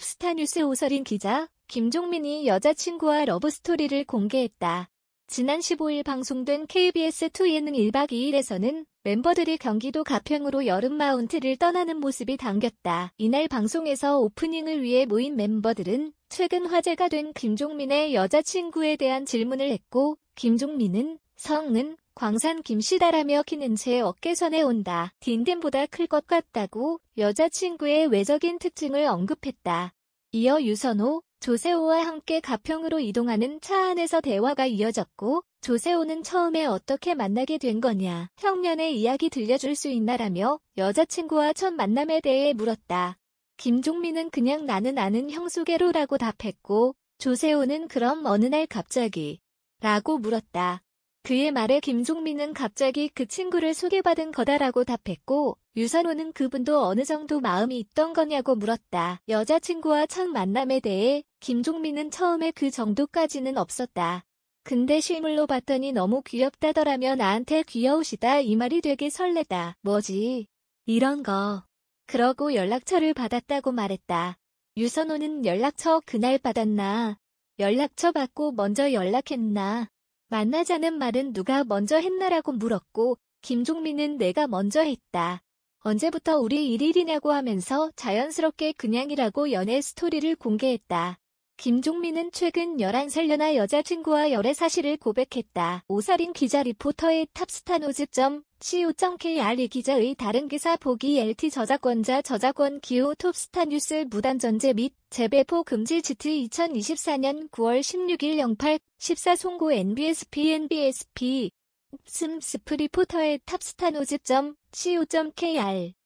톱스타 뉴스 오설인 기자 김종민이 여자친구와 러브스토리를 공개했다. 지난 15일 방송된 KBS2 예능 1박 2일에서는 멤버들이 경기도 가평으로 여름 마운트를 떠나는 모습이 담겼다. 이날 방송에서 오프닝을 위해 모인 멤버들은 최근 화제가 된 김종민의 여자친구에 대한 질문을 했고 김종민은 성은 광산 김씨다라며 키는 제 어깨선에 온다. 딘딘보다 클 것 같다고 여자친구의 외적인 특징을 언급했다. 이어 유선호, 조세호와 함께 가평으로 이동하는 차 안에서 대화가 이어졌고 조세호는 처음에 어떻게 만나게 된 거냐, 형년의 이야기 들려줄 수 있나라며 여자친구와 첫 만남에 대해 물었다. 김종민은 그냥 나는 아는 형 소개로라고 답했고 조세호는 그럼 어느 날 갑자기 라고 물었다. 그의 말에 김종민은 갑자기 그 친구를 소개받은 거다라고 답했고 유선호는 그분도 어느 정도 마음이 있던 거냐고 물었다. 여자친구와 첫 만남에 대해 김종민은 처음에 그 정도까지는 없었다. 근데 실물로 봤더니 너무 귀엽다더라면 나한테 귀여우시다 이 말이 되게 설레다. 뭐지? 이런 거. 그러고 연락처를 받았다고 말했다. 유선호는 연락처 그날 받았나? 연락처 받고 먼저 연락했나? 만나자는 말은 누가 먼저 했나라고 물었고 김종민은 내가 먼저 했다. 언제부터 우리 일일이냐고 하면서 자연스럽게 그냥이라고 연애 스토리를 공개했다. 김종민은 최근 11살 연하 여자친구와 열애 사실을 고백했다. 오사린 기자 리포터의 탑스타노즈.co.kr 점이 기자의 다른 기사 보기 LT 저작권자 저작권 기호 톱스타 뉴스 무단 전제 및 재배포 금지 지트 2024년 9월 16일 08 14 송고 NBSP NBSP 슴스프 리포터의 탑스타노즈.co.kr 점